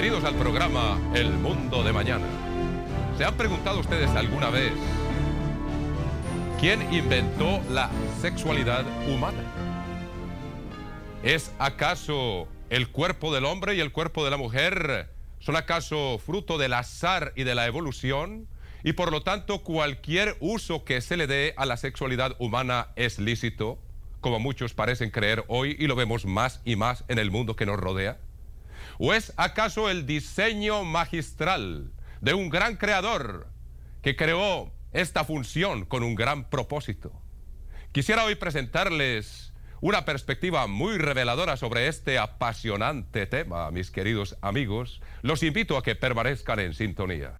bienvenidos al programa El Mundo de Mañana. ¿Se han preguntado ustedes alguna vez quién inventó la sexualidad humana? ¿Es acaso el cuerpo del hombre y el cuerpo de la mujer? ¿Son acaso fruto del azar y de la evolución? Y por lo tanto cualquier uso que se le dé a la sexualidad humana es lícito, como muchos parecen creer hoy y lo vemos más y más en el mundo que nos rodea. ¿O es acaso el diseño magistral de un gran creador que creó esta función con un gran propósito? Quisiera hoy presentarles una perspectiva muy reveladora sobre este apasionante tema, mis queridos amigos. Los invito a que permanezcan en sintonía.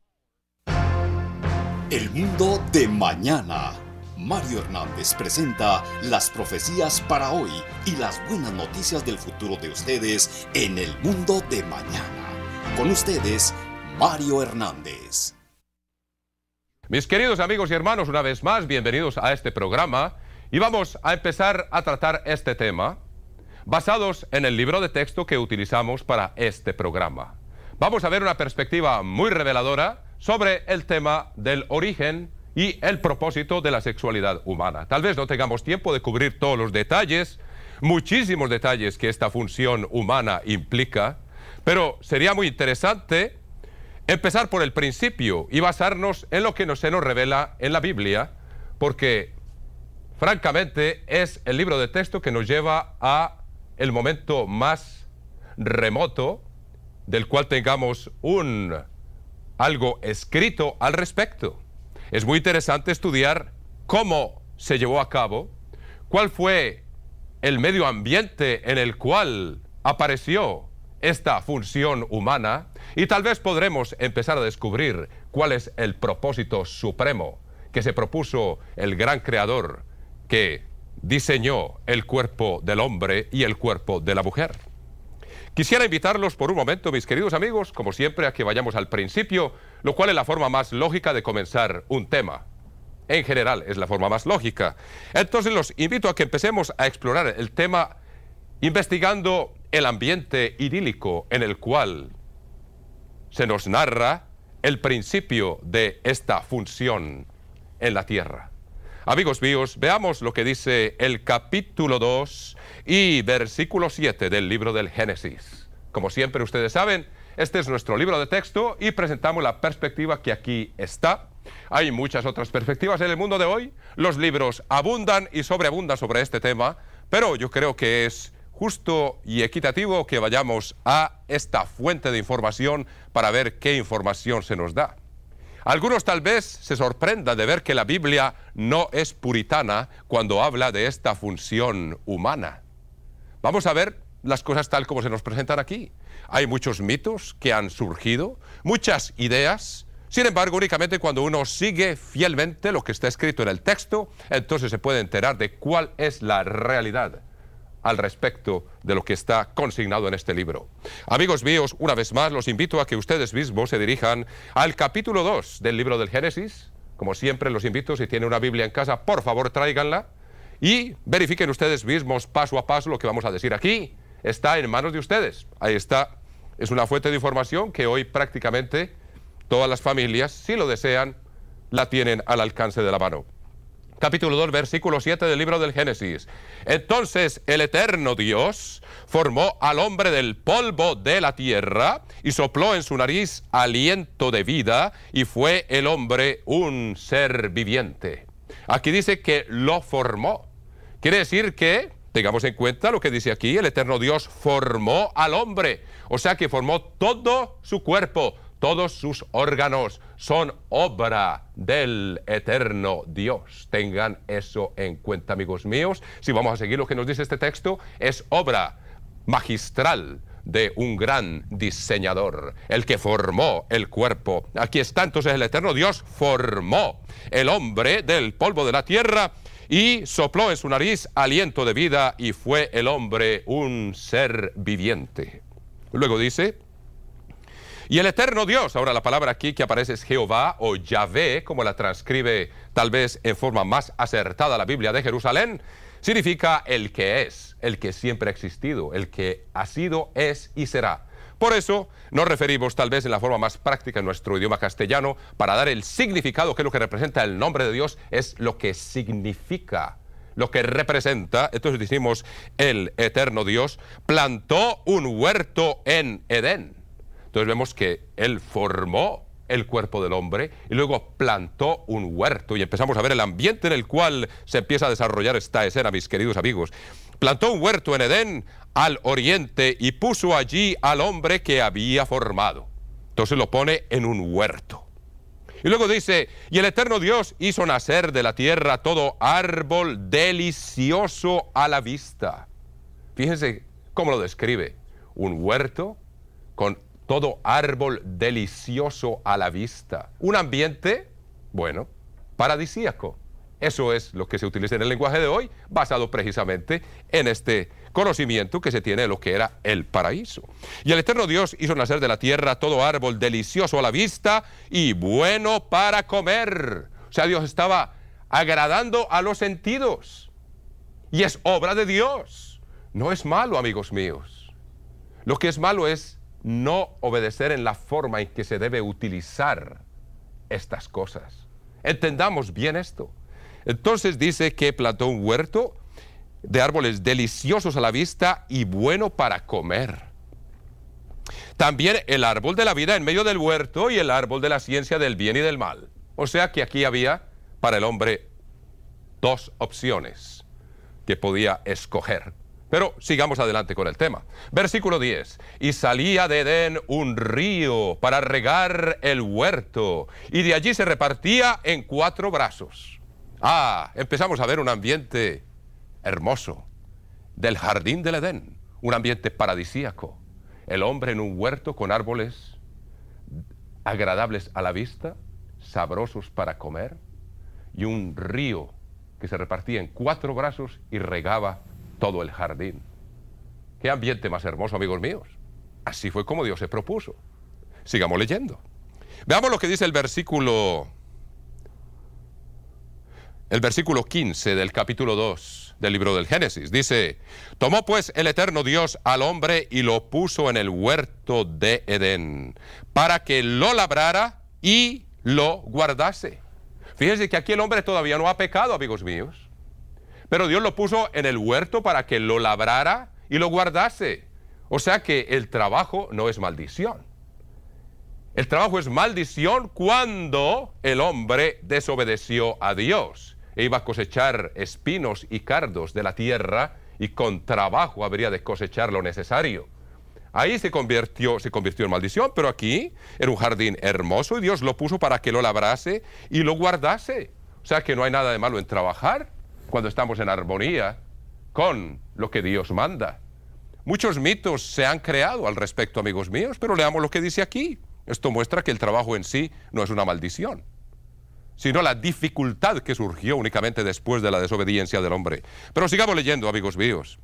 El mundo de mañana Mario Hernández presenta las profecías para hoy y las buenas noticias del futuro de ustedes en el mundo de mañana. Con ustedes, Mario Hernández. Mis queridos amigos y hermanos, una vez más, bienvenidos a este programa y vamos a empezar a tratar este tema basados en el libro de texto que utilizamos para este programa. Vamos a ver una perspectiva muy reveladora sobre el tema del origen y el propósito de la sexualidad humana. Tal vez no tengamos tiempo de cubrir todos los detalles, muchísimos detalles que esta función humana implica, pero sería muy interesante empezar por el principio y basarnos en lo que nos, se nos revela en la Biblia, porque francamente es el libro de texto que nos lleva a el momento más remoto del cual tengamos un algo escrito al respecto es muy interesante estudiar cómo se llevó a cabo, cuál fue el medio ambiente en el cual apareció esta función humana y tal vez podremos empezar a descubrir cuál es el propósito supremo que se propuso el gran creador que diseñó el cuerpo del hombre y el cuerpo de la mujer. Quisiera invitarlos por un momento, mis queridos amigos, como siempre, a que vayamos al principio, lo cual es la forma más lógica de comenzar un tema. En general, es la forma más lógica. Entonces los invito a que empecemos a explorar el tema investigando el ambiente idílico en el cual se nos narra el principio de esta función en la Tierra. Amigos míos, veamos lo que dice el capítulo 2 y versículo 7 del libro del Génesis. Como siempre ustedes saben, este es nuestro libro de texto y presentamos la perspectiva que aquí está. Hay muchas otras perspectivas en el mundo de hoy. Los libros abundan y sobreabundan sobre este tema, pero yo creo que es justo y equitativo que vayamos a esta fuente de información para ver qué información se nos da. Algunos tal vez se sorprendan de ver que la Biblia no es puritana cuando habla de esta función humana. Vamos a ver las cosas tal como se nos presentan aquí. Hay muchos mitos que han surgido, muchas ideas. Sin embargo, únicamente cuando uno sigue fielmente lo que está escrito en el texto, entonces se puede enterar de cuál es la realidad al respecto de lo que está consignado en este libro. Amigos míos, una vez más los invito a que ustedes mismos se dirijan al capítulo 2 del libro del Génesis. Como siempre los invito, si tienen una Biblia en casa, por favor tráiganla y verifiquen ustedes mismos paso a paso lo que vamos a decir aquí. Está en manos de ustedes. Ahí está. Es una fuente de información que hoy prácticamente todas las familias, si lo desean, la tienen al alcance de la mano capítulo 2, versículo 7 del libro del Génesis. Entonces el eterno Dios formó al hombre del polvo de la tierra y sopló en su nariz aliento de vida y fue el hombre un ser viviente. Aquí dice que lo formó. Quiere decir que, tengamos en cuenta lo que dice aquí, el eterno Dios formó al hombre. O sea que formó todo su cuerpo, todos sus órganos son obra del eterno Dios. Tengan eso en cuenta, amigos míos. Si vamos a seguir lo que nos dice este texto, es obra magistral de un gran diseñador, el que formó el cuerpo. Aquí está entonces el eterno Dios formó el hombre del polvo de la tierra y sopló en su nariz aliento de vida y fue el hombre un ser viviente. Luego dice, y el eterno Dios, ahora la palabra aquí que aparece es Jehová o Yahvé, como la transcribe tal vez en forma más acertada la Biblia de Jerusalén, significa el que es, el que siempre ha existido, el que ha sido, es y será. Por eso nos referimos tal vez en la forma más práctica en nuestro idioma castellano para dar el significado que es lo que representa el nombre de Dios, es lo que significa, lo que representa. Entonces decimos, el eterno Dios plantó un huerto en Edén. Entonces vemos que él formó el cuerpo del hombre y luego plantó un huerto y empezamos a ver el ambiente en el cual se empieza a desarrollar esta escena, mis queridos amigos. Plantó un huerto en Edén al oriente y puso allí al hombre que había formado. Entonces lo pone en un huerto. Y luego dice, y el eterno Dios hizo nacer de la tierra todo árbol delicioso a la vista. Fíjense cómo lo describe. Un huerto con todo árbol delicioso a la vista. Un ambiente, bueno, paradisíaco. Eso es lo que se utiliza en el lenguaje de hoy, basado precisamente en este conocimiento que se tiene de lo que era el paraíso. Y el eterno Dios hizo nacer de la tierra todo árbol delicioso a la vista y bueno para comer. O sea, Dios estaba agradando a los sentidos. Y es obra de Dios. No es malo, amigos míos. Lo que es malo es no obedecer en la forma en que se debe utilizar estas cosas. Entendamos bien esto. Entonces dice que Platón un huerto de árboles deliciosos a la vista y bueno para comer. También el árbol de la vida en medio del huerto y el árbol de la ciencia del bien y del mal. O sea que aquí había para el hombre dos opciones que podía escoger. Pero sigamos adelante con el tema. Versículo 10. Y salía de Edén un río para regar el huerto, y de allí se repartía en cuatro brazos. Ah, empezamos a ver un ambiente hermoso del jardín del Edén, un ambiente paradisíaco. El hombre en un huerto con árboles agradables a la vista, sabrosos para comer, y un río que se repartía en cuatro brazos y regaba todo el jardín. Qué ambiente más hermoso, amigos míos. Así fue como Dios se propuso. Sigamos leyendo. Veamos lo que dice el versículo el versículo 15 del capítulo 2 del libro del Génesis. Dice, tomó pues el eterno Dios al hombre y lo puso en el huerto de Edén, para que lo labrara y lo guardase. Fíjense que aquí el hombre todavía no ha pecado, amigos míos. Pero Dios lo puso en el huerto para que lo labrara y lo guardase. O sea que el trabajo no es maldición. El trabajo es maldición cuando el hombre desobedeció a Dios e iba a cosechar espinos y cardos de la tierra y con trabajo habría de cosechar lo necesario. Ahí se convirtió, se convirtió en maldición, pero aquí era un jardín hermoso y Dios lo puso para que lo labrase y lo guardase. O sea que no hay nada de malo en trabajar, cuando estamos en armonía con lo que Dios manda. Muchos mitos se han creado al respecto, amigos míos, pero leamos lo que dice aquí. Esto muestra que el trabajo en sí no es una maldición, sino la dificultad que surgió únicamente después de la desobediencia del hombre. Pero sigamos leyendo, amigos míos.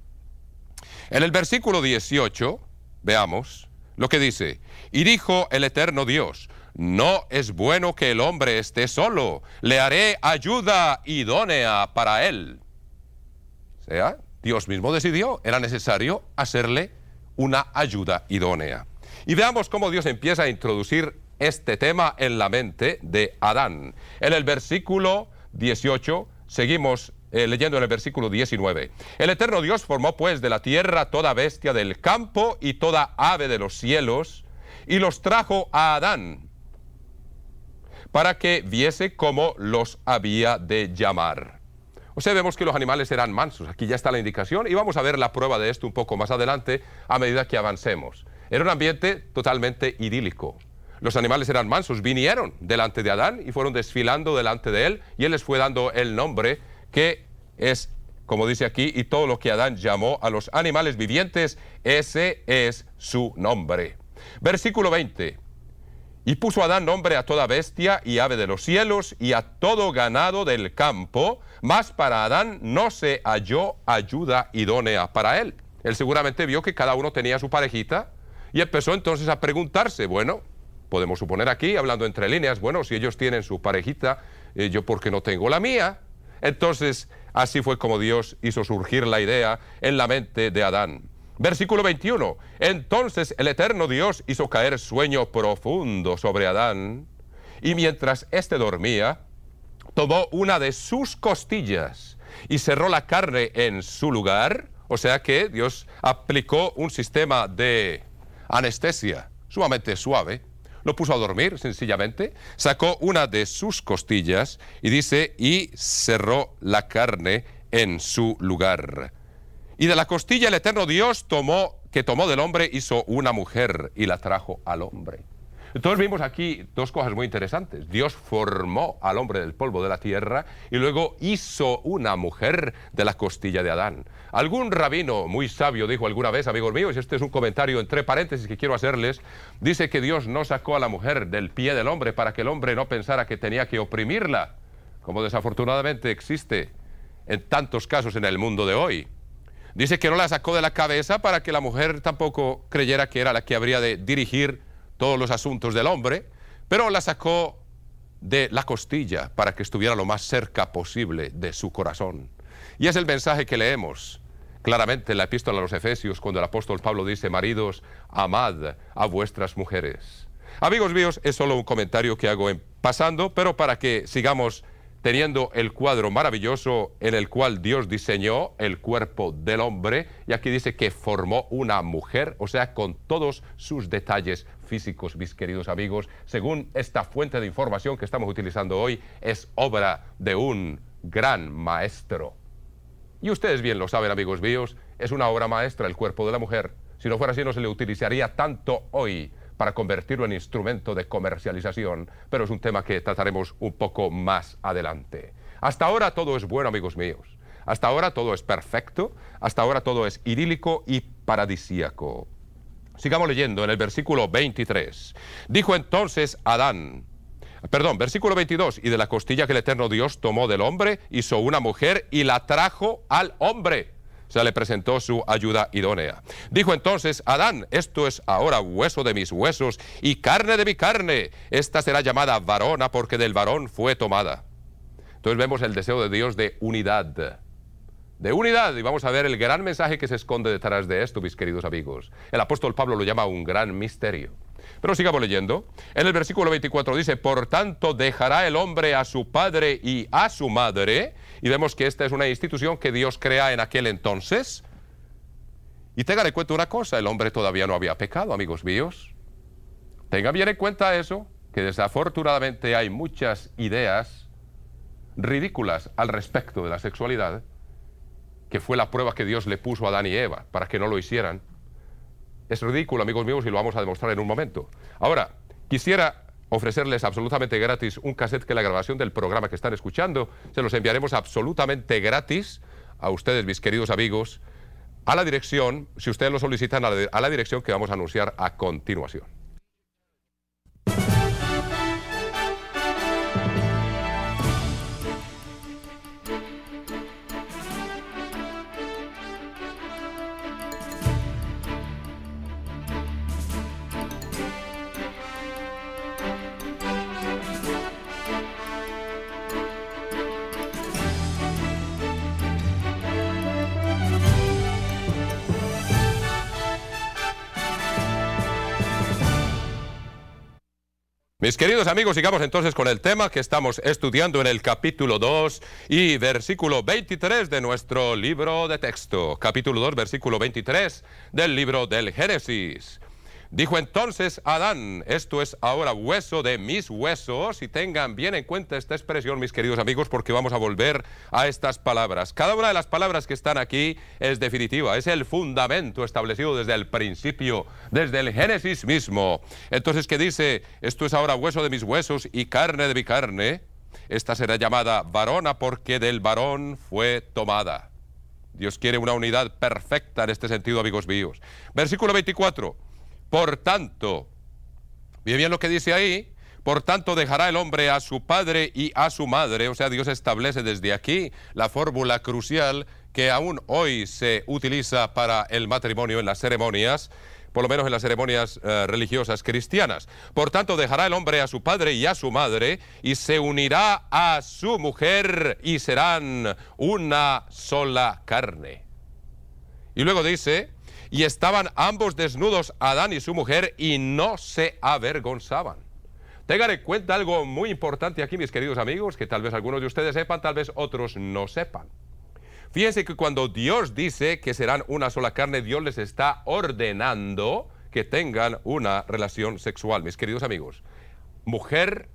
En el versículo 18, veamos lo que dice. Y dijo el eterno Dios, no es bueno que el hombre esté solo, le haré ayuda idónea para él. O sea, Dios mismo decidió, era necesario hacerle una ayuda idónea. Y veamos cómo Dios empieza a introducir este tema en la mente de Adán. En el versículo 18, seguimos eh, leyendo en el versículo 19. El eterno Dios formó pues de la tierra toda bestia del campo y toda ave de los cielos y los trajo a Adán para que viese cómo los había de llamar. O sea, vemos que los animales eran mansos. Aquí ya está la indicación y vamos a ver la prueba de esto un poco más adelante a medida que avancemos. Era un ambiente totalmente idílico. Los animales eran mansos, vinieron delante de Adán y fueron desfilando delante de él y él les fue dando el nombre que es, como dice aquí, y todo lo que Adán llamó a los animales vivientes, ese es su nombre. Versículo 20. Y puso Adán nombre a toda bestia y ave de los cielos y a todo ganado del campo, mas para Adán no se halló ayuda idónea para él. Él seguramente vio que cada uno tenía su parejita y empezó entonces a preguntarse, bueno, podemos suponer aquí, hablando entre líneas, bueno, si ellos tienen su parejita, eh, yo porque no tengo la mía. Entonces, así fue como Dios hizo surgir la idea en la mente de Adán. Versículo 21. Entonces el eterno Dios hizo caer sueño profundo sobre Adán, y mientras éste dormía, tomó una de sus costillas y cerró la carne en su lugar. O sea que Dios aplicó un sistema de anestesia sumamente suave. Lo puso a dormir, sencillamente. Sacó una de sus costillas y dice, y cerró la carne en su lugar. Y de la costilla el eterno Dios tomó, que tomó del hombre, hizo una mujer y la trajo al hombre. Entonces vimos aquí dos cosas muy interesantes. Dios formó al hombre del polvo de la tierra y luego hizo una mujer de la costilla de Adán. Algún rabino muy sabio dijo alguna vez, amigos míos, y este es un comentario entre paréntesis que quiero hacerles, dice que Dios no sacó a la mujer del pie del hombre para que el hombre no pensara que tenía que oprimirla, como desafortunadamente existe en tantos casos en el mundo de hoy. Dice que no la sacó de la cabeza para que la mujer tampoco creyera que era la que habría de dirigir todos los asuntos del hombre, pero la sacó de la costilla para que estuviera lo más cerca posible de su corazón. Y es el mensaje que leemos claramente en la epístola a los Efesios cuando el apóstol Pablo dice, maridos, amad a vuestras mujeres. Amigos míos, es solo un comentario que hago en pasando, pero para que sigamos teniendo el cuadro maravilloso en el cual Dios diseñó el cuerpo del hombre y aquí dice que formó una mujer, o sea, con todos sus detalles físicos, mis queridos amigos. Según esta fuente de información que estamos utilizando hoy, es obra de un gran maestro. Y ustedes bien lo saben, amigos míos, es una obra maestra el cuerpo de la mujer. Si no fuera así, no se le utilizaría tanto hoy para convertirlo en instrumento de comercialización, pero es un tema que trataremos un poco más adelante. Hasta ahora todo es bueno, amigos míos. Hasta ahora todo es perfecto, hasta ahora todo es irílico y paradisíaco. Sigamos leyendo en el versículo 23. Dijo entonces Adán, perdón, versículo 22, y de la costilla que el eterno Dios tomó del hombre, hizo una mujer y la trajo al hombre le presentó su ayuda idónea. Dijo entonces, Adán, esto es ahora hueso de mis huesos y carne de mi carne. Esta será llamada varona porque del varón fue tomada. Entonces vemos el deseo de Dios de unidad. De unidad, y vamos a ver el gran mensaje que se esconde detrás de esto, mis queridos amigos. El apóstol Pablo lo llama un gran misterio. Pero sigamos leyendo. En el versículo 24 dice, Por tanto dejará el hombre a su padre y a su madre, y vemos que esta es una institución que Dios crea en aquel entonces. Y tengan en cuenta una cosa, el hombre todavía no había pecado, amigos míos. Tengan bien en cuenta eso, que desafortunadamente hay muchas ideas ridículas al respecto de la sexualidad, que fue la prueba que Dios le puso a Adán y Eva para que no lo hicieran. Es ridículo, amigos míos, y lo vamos a demostrar en un momento. Ahora, quisiera ofrecerles absolutamente gratis un cassette que la grabación del programa que están escuchando. Se los enviaremos absolutamente gratis a ustedes, mis queridos amigos, a la dirección, si ustedes lo solicitan, a la dirección que vamos a anunciar a continuación. Mis queridos amigos, sigamos entonces con el tema que estamos estudiando en el capítulo 2 y versículo 23 de nuestro libro de texto. Capítulo 2, versículo 23 del libro del Génesis. Dijo entonces Adán, esto es ahora hueso de mis huesos, y tengan bien en cuenta esta expresión, mis queridos amigos, porque vamos a volver a estas palabras. Cada una de las palabras que están aquí es definitiva, es el fundamento establecido desde el principio, desde el Génesis mismo. Entonces, ¿qué dice? Esto es ahora hueso de mis huesos y carne de mi carne. Esta será llamada varona porque del varón fue tomada. Dios quiere una unidad perfecta en este sentido, amigos míos. Versículo 24. Por tanto, bien, bien lo que dice ahí, por tanto, dejará el hombre a su padre y a su madre. O sea, Dios establece desde aquí la fórmula crucial que aún hoy se utiliza para el matrimonio en las ceremonias por lo menos en las ceremonias eh, religiosas cristianas. Por tanto, dejará el hombre a su padre y a su madre, y se unirá a su mujer, y serán una sola carne. Y luego dice, y estaban ambos desnudos, Adán y su mujer, y no se avergonzaban. Tengan en cuenta algo muy importante aquí, mis queridos amigos, que tal vez algunos de ustedes sepan, tal vez otros no sepan. Fíjense que cuando Dios dice que serán una sola carne, Dios les está ordenando que tengan una relación sexual, mis queridos amigos. Mujer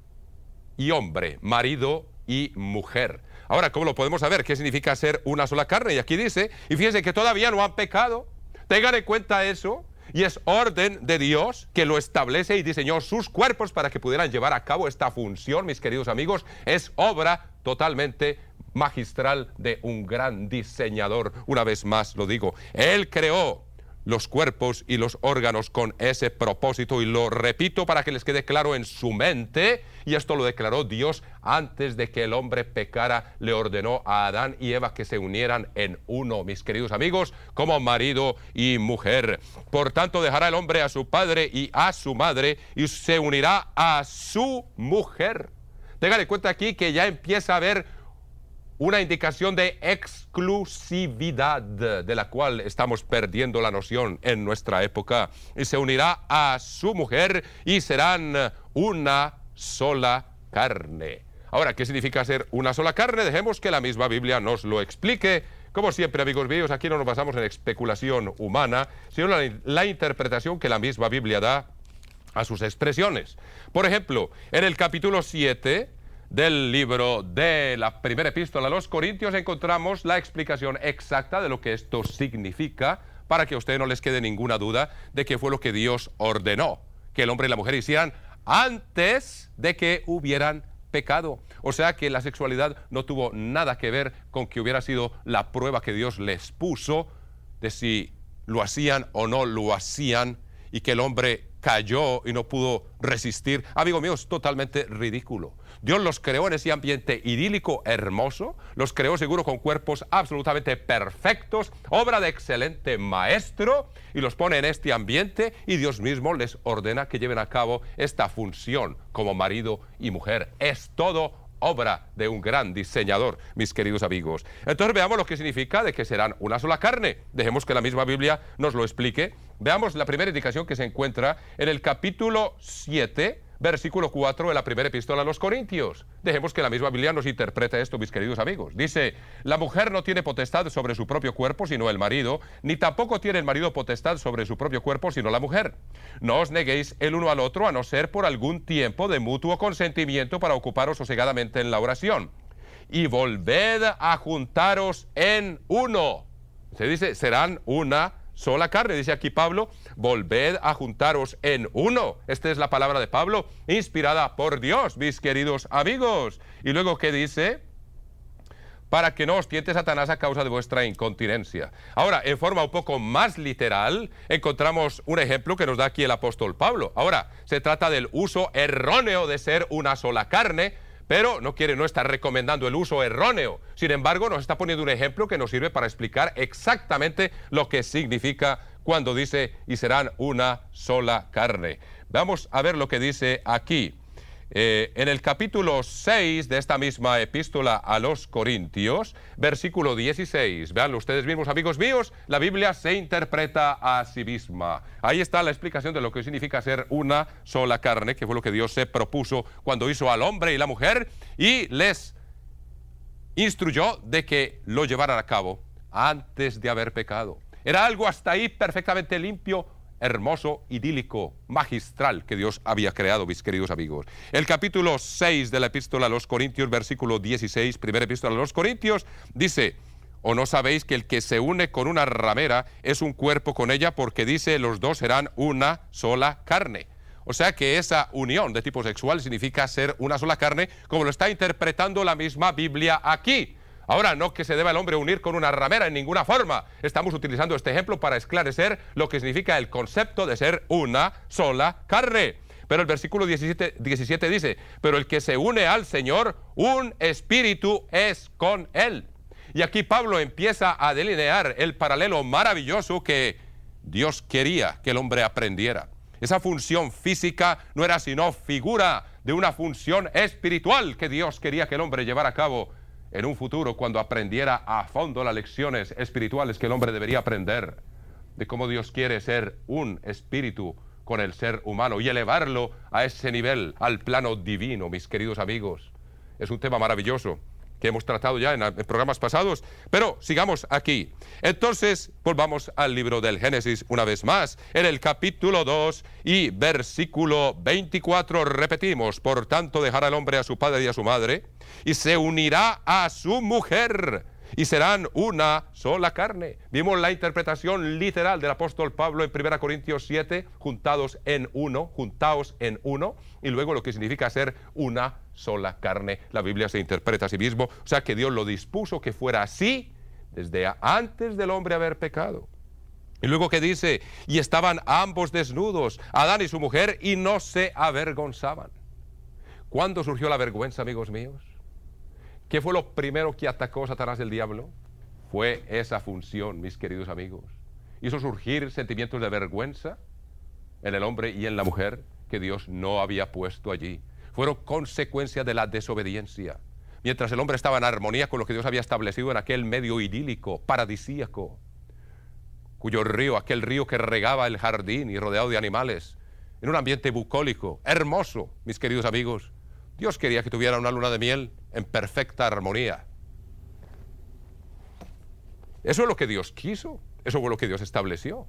y hombre, marido y mujer. Ahora, ¿cómo lo podemos saber? ¿Qué significa ser una sola carne? Y aquí dice, y fíjense que todavía no han pecado, Tengan en cuenta eso. Y es orden de Dios que lo establece y diseñó sus cuerpos para que pudieran llevar a cabo esta función, mis queridos amigos. Es obra totalmente magistral de un gran diseñador. Una vez más lo digo, Él creó los cuerpos y los órganos con ese propósito. Y lo repito para que les quede claro en su mente, y esto lo declaró Dios antes de que el hombre pecara, le ordenó a Adán y Eva que se unieran en uno, mis queridos amigos, como marido y mujer. Por tanto, dejará el hombre a su padre y a su madre y se unirá a su mujer. Tengan en cuenta aquí que ya empieza a haber una indicación de exclusividad de la cual estamos perdiendo la noción en nuestra época. Y se unirá a su mujer y serán una sola carne. Ahora, ¿qué significa ser una sola carne? Dejemos que la misma Biblia nos lo explique. Como siempre, amigos míos, aquí no nos basamos en especulación humana, sino en la, la interpretación que la misma Biblia da a sus expresiones. Por ejemplo, en el capítulo 7, del libro de la primera epístola a los Corintios encontramos la explicación exacta de lo que esto significa para que a no les quede ninguna duda de que fue lo que Dios ordenó que el hombre y la mujer hicieran antes de que hubieran pecado. O sea que la sexualidad no tuvo nada que ver con que hubiera sido la prueba que Dios les puso de si lo hacían o no lo hacían y que el hombre cayó y no pudo resistir. Amigo mío, es totalmente ridículo. Dios los creó en ese ambiente idílico, hermoso, los creó seguro con cuerpos absolutamente perfectos, obra de excelente maestro, y los pone en este ambiente y Dios mismo les ordena que lleven a cabo esta función como marido y mujer. Es todo obra de un gran diseñador, mis queridos amigos. Entonces veamos lo que significa de que serán una sola carne. Dejemos que la misma Biblia nos lo explique. Veamos la primera indicación que se encuentra en el capítulo 7 versículo 4 de la primera epístola a los Corintios. Dejemos que la misma Biblia nos interprete esto, mis queridos amigos. Dice, la mujer no tiene potestad sobre su propio cuerpo, sino el marido, ni tampoco tiene el marido potestad sobre su propio cuerpo, sino la mujer. No os neguéis el uno al otro, a no ser por algún tiempo de mutuo consentimiento para ocuparos sosegadamente en la oración. Y volved a juntaros en uno. Se dice, serán una sola carne, dice aquí Pablo, volved a juntaros en uno. Esta es la palabra de Pablo, inspirada por Dios, mis queridos amigos. Y luego, ¿qué dice? para que no os tiente Satanás a causa de vuestra incontinencia. Ahora, en forma un poco más literal, encontramos un ejemplo que nos da aquí el apóstol Pablo. Ahora, se trata del uso erróneo de ser una sola carne, pero no quiere, no está recomendando el uso erróneo. Sin embargo, nos está poniendo un ejemplo que nos sirve para explicar exactamente lo que significa cuando dice, y serán una sola carne. Vamos a ver lo que dice aquí. Eh, en el capítulo 6 de esta misma epístola a los Corintios, versículo 16, ...vean ustedes mismos, amigos míos, la Biblia se interpreta a sí misma. Ahí está la explicación de lo que significa ser una sola carne, que fue lo que Dios se propuso cuando hizo al hombre y la mujer y les instruyó de que lo llevaran a cabo antes de haber pecado. Era algo hasta ahí perfectamente limpio, hermoso, idílico, magistral que Dios había creado, mis queridos amigos. El capítulo 6 de la epístola a los Corintios, versículo 16, primera epístola a los Corintios, dice, ¿o no sabéis que el que se une con una ramera es un cuerpo con ella porque dice los dos serán una sola carne? O sea que esa unión de tipo sexual significa ser una sola carne, como lo está interpretando la misma Biblia aquí. Ahora, no que se deba el hombre unir con una ramera en ninguna forma. Estamos utilizando este ejemplo para esclarecer lo que significa el concepto de ser una sola carne. Pero el versículo 17, dice, pero el que se une al Señor, un espíritu es con él. Y aquí Pablo empieza a delinear el paralelo maravilloso que Dios quería que el hombre aprendiera. Esa función física no era sino figura de una función espiritual que Dios quería que el hombre llevara a cabo en un futuro cuando aprendiera a fondo las lecciones espirituales que el hombre debería aprender, de cómo Dios quiere ser un espíritu con el ser humano y elevarlo a ese nivel, al plano divino, mis queridos amigos. Es un tema maravilloso que hemos tratado ya en programas pasados. Pero sigamos aquí. Entonces, volvamos al libro del Génesis una vez más, en el capítulo 2 y versículo 24. Repetimos, por tanto, dejará el hombre a su padre y a su madre, y se unirá a su mujer, y serán una sola carne. Vimos la interpretación literal del apóstol Pablo en 1 Corintios 7, juntados en uno, juntados en uno, y luego lo que significa ser una sola carne. La Biblia se interpreta a sí mismo, o sea que Dios lo dispuso que fuera así desde antes del hombre haber pecado. Y luego que dice, y estaban ambos desnudos, Adán y su mujer, y no se avergonzaban. ¿Cuándo surgió la vergüenza, amigos míos? ¿Qué fue lo primero que atacó Satanás del diablo? Fue esa función, mis queridos amigos. Hizo surgir sentimientos de vergüenza en el hombre y en la mujer que Dios no había puesto allí. Fueron consecuencia de la desobediencia. Mientras el hombre estaba en armonía con lo que Dios había establecido en aquel medio idílico, paradisíaco, cuyo río, aquel río que regaba el jardín y rodeado de animales, en un ambiente bucólico, hermoso, mis queridos amigos. Dios quería que tuviera una luna de miel en perfecta armonía. Eso es lo que Dios quiso, eso fue lo que Dios estableció.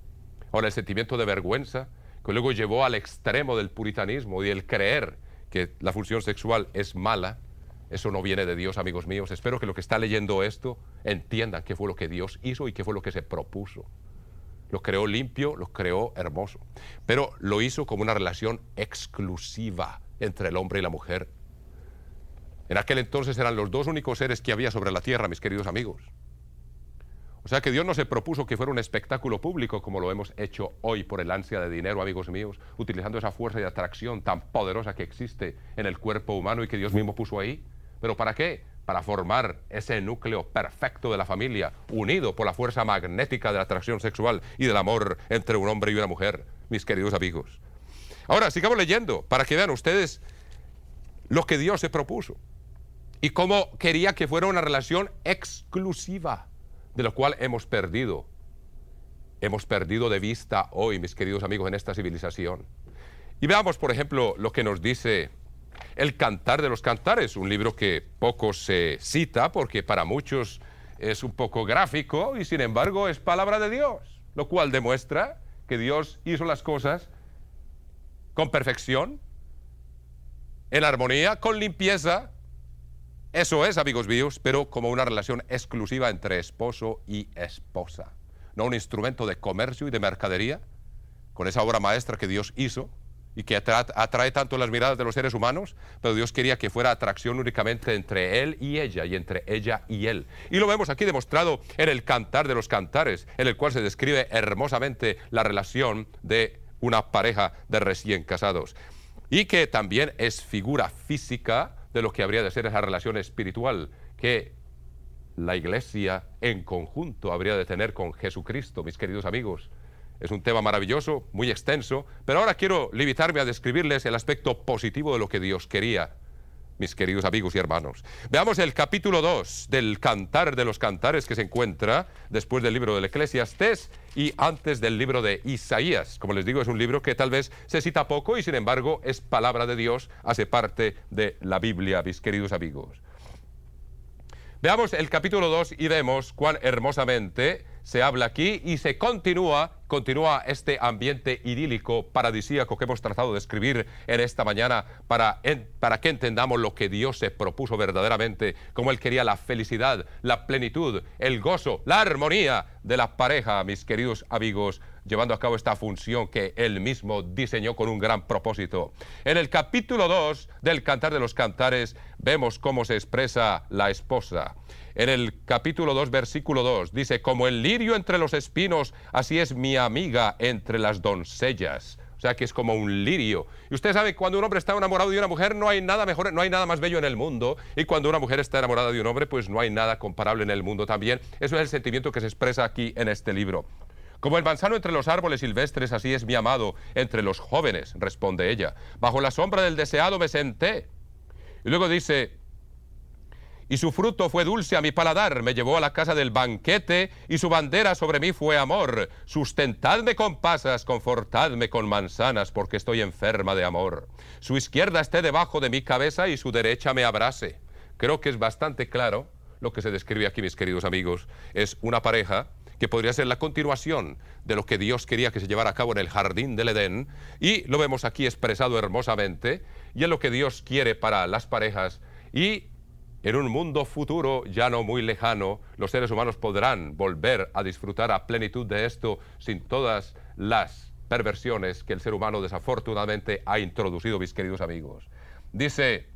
Ahora, el sentimiento de vergüenza, que luego llevó al extremo del puritanismo y el creer que la función sexual es mala, eso no viene de Dios, amigos míos. Espero que los que están leyendo esto entiendan qué fue lo que Dios hizo y qué fue lo que se propuso. Los creó limpio, los creó hermoso. Pero lo hizo como una relación exclusiva entre el hombre y la mujer en aquel entonces eran los dos únicos seres que había sobre la tierra, mis queridos amigos. O sea que Dios no se propuso que fuera un espectáculo público como lo hemos hecho hoy por el ansia de dinero, amigos míos, utilizando esa fuerza de atracción tan poderosa que existe en el cuerpo humano y que Dios mismo puso ahí. ¿Pero para qué? Para formar ese núcleo perfecto de la familia, unido por la fuerza magnética de la atracción sexual y del amor entre un hombre y una mujer, mis queridos amigos. Ahora, sigamos leyendo para que vean ustedes lo que Dios se propuso y cómo quería que fuera una relación exclusiva, de lo cual hemos perdido. Hemos perdido de vista hoy, mis queridos amigos, en esta civilización. Y veamos, por ejemplo, lo que nos dice El Cantar de los Cantares, un libro que poco se cita porque para muchos es un poco gráfico y sin embargo es palabra de Dios, lo cual demuestra que Dios hizo las cosas con perfección, en armonía, con limpieza, eso es, amigos míos, pero como una relación exclusiva entre esposo y esposa, no un instrumento de comercio y de mercadería, con esa obra maestra que Dios hizo y que atrae tanto las miradas de los seres humanos, pero Dios quería que fuera atracción únicamente entre él y ella y entre ella y él. Y lo vemos aquí demostrado en el Cantar de los Cantares, en el cual se describe hermosamente la relación de una pareja de recién casados y que también es figura física de lo que habría de ser esa relación espiritual que la iglesia en conjunto habría de tener con Jesucristo, mis queridos amigos. Es un tema maravilloso, muy extenso, pero ahora quiero limitarme a describirles el aspecto positivo de lo que Dios quería mis queridos amigos y hermanos. Veamos el capítulo 2 del Cantar de los Cantares que se encuentra después del libro del Eclesiastés y antes del libro de Isaías. Como les digo, es un libro que tal vez se cita poco y sin embargo es palabra de Dios, hace parte de la Biblia, mis queridos amigos. Veamos el capítulo 2 y vemos cuán hermosamente se habla aquí y se continúa continúa este ambiente idílico, paradisíaco que hemos tratado de escribir en esta mañana para, para que entendamos lo que Dios se propuso verdaderamente, como Él quería la felicidad, la plenitud, el gozo, la armonía de la pareja, mis queridos amigos llevando a cabo esta función que él mismo diseñó con un gran propósito. En el capítulo 2 del Cantar de los Cantares vemos cómo se expresa la esposa. En el capítulo 2, versículo 2, dice, como el lirio entre los espinos, así es mi amiga entre las doncellas. O sea que es como un lirio. Y usted sabe, cuando un hombre está enamorado de una mujer, no hay nada mejor, no hay nada más bello en el mundo. Y cuando una mujer está enamorada de un hombre, pues no hay nada comparable en el mundo también. Eso es el sentimiento que se expresa aquí en este libro. Como el manzano entre los árboles silvestres, así es mi amado entre los jóvenes, responde ella. Bajo la sombra del deseado me senté. Y luego dice, y su fruto fue dulce a mi paladar. Me llevó a la casa del banquete, y su bandera sobre mí fue amor. Sustentadme con pasas, confortadme con manzanas, porque estoy enferma de amor. Su izquierda esté debajo de mi cabeza y su derecha me abrase. Creo que es bastante claro lo que se describe aquí, mis queridos amigos. Es una pareja que podría ser la continuación de lo que Dios quería que se llevara a cabo en el jardín del Edén, y lo vemos aquí expresado hermosamente, y es lo que Dios quiere para las parejas, y en un mundo futuro ya no muy lejano, los seres humanos podrán volver a disfrutar a plenitud de esto sin todas las perversiones que el ser humano desafortunadamente ha introducido, mis queridos amigos. Dice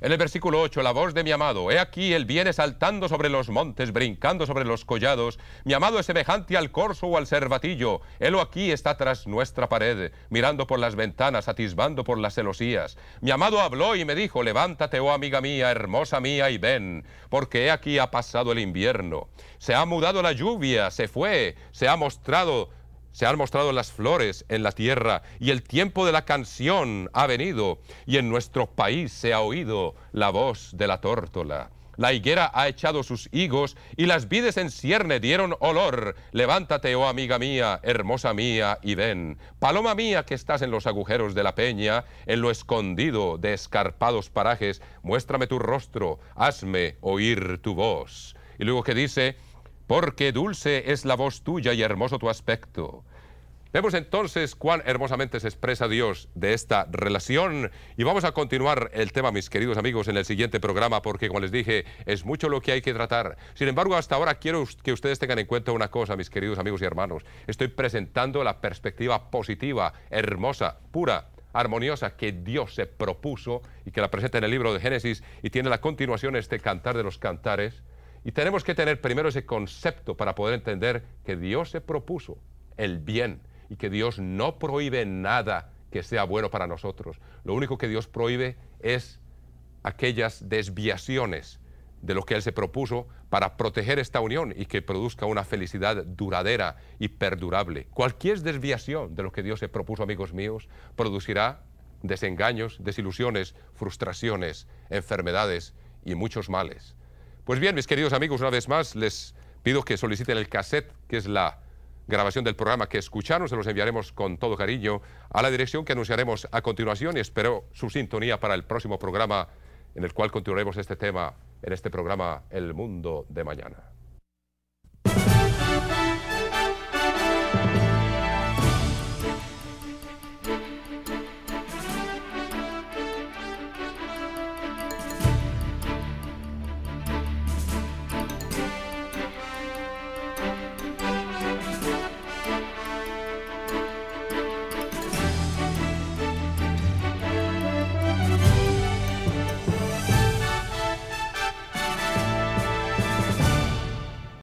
en el versículo 8, la voz de mi amado, he aquí, él viene saltando sobre los montes, brincando sobre los collados. Mi amado es semejante al corzo o al cervatillo. o aquí está tras nuestra pared, mirando por las ventanas, atisbando por las celosías. Mi amado habló y me dijo, levántate, oh amiga mía, hermosa mía, y ven, porque he aquí ha pasado el invierno. Se ha mudado la lluvia, se fue, se ha mostrado se han mostrado las flores en la tierra y el tiempo de la canción ha venido y en nuestro país se ha oído la voz de la tórtola. La higuera ha echado sus higos y las vides en cierne dieron olor. Levántate, oh amiga mía, hermosa mía, y ven. Paloma mía que estás en los agujeros de la peña, en lo escondido de escarpados parajes, muéstrame tu rostro, hazme oír tu voz. Y luego que dice, porque dulce es la voz tuya y hermoso tu aspecto. Vemos entonces cuán hermosamente se expresa Dios de esta relación y vamos a continuar el tema, mis queridos amigos, en el siguiente programa porque, como les dije, es mucho lo que hay que tratar. Sin embargo, hasta ahora quiero que ustedes tengan en cuenta una cosa, mis queridos amigos y hermanos. Estoy presentando la perspectiva positiva, hermosa, pura, armoniosa que Dios se propuso y que la presenta en el libro de Génesis y tiene la continuación este Cantar de los Cantares y tenemos que tener primero ese concepto para poder entender que Dios se propuso el bien y que Dios no prohíbe nada que sea bueno para nosotros. Lo único que Dios prohíbe es aquellas desviaciones de lo que Él se propuso para proteger esta unión y que produzca una felicidad duradera y perdurable. Cualquier desviación de lo que Dios se propuso, amigos míos, producirá desengaños, desilusiones, frustraciones, enfermedades y muchos males. Pues bien, mis queridos amigos, una vez más les pido que soliciten el cassette, que es la grabación del programa que escucharon, se los enviaremos con todo cariño a la dirección que anunciaremos a continuación y espero su sintonía para el próximo programa en el cual continuaremos este tema en este programa El Mundo de Mañana.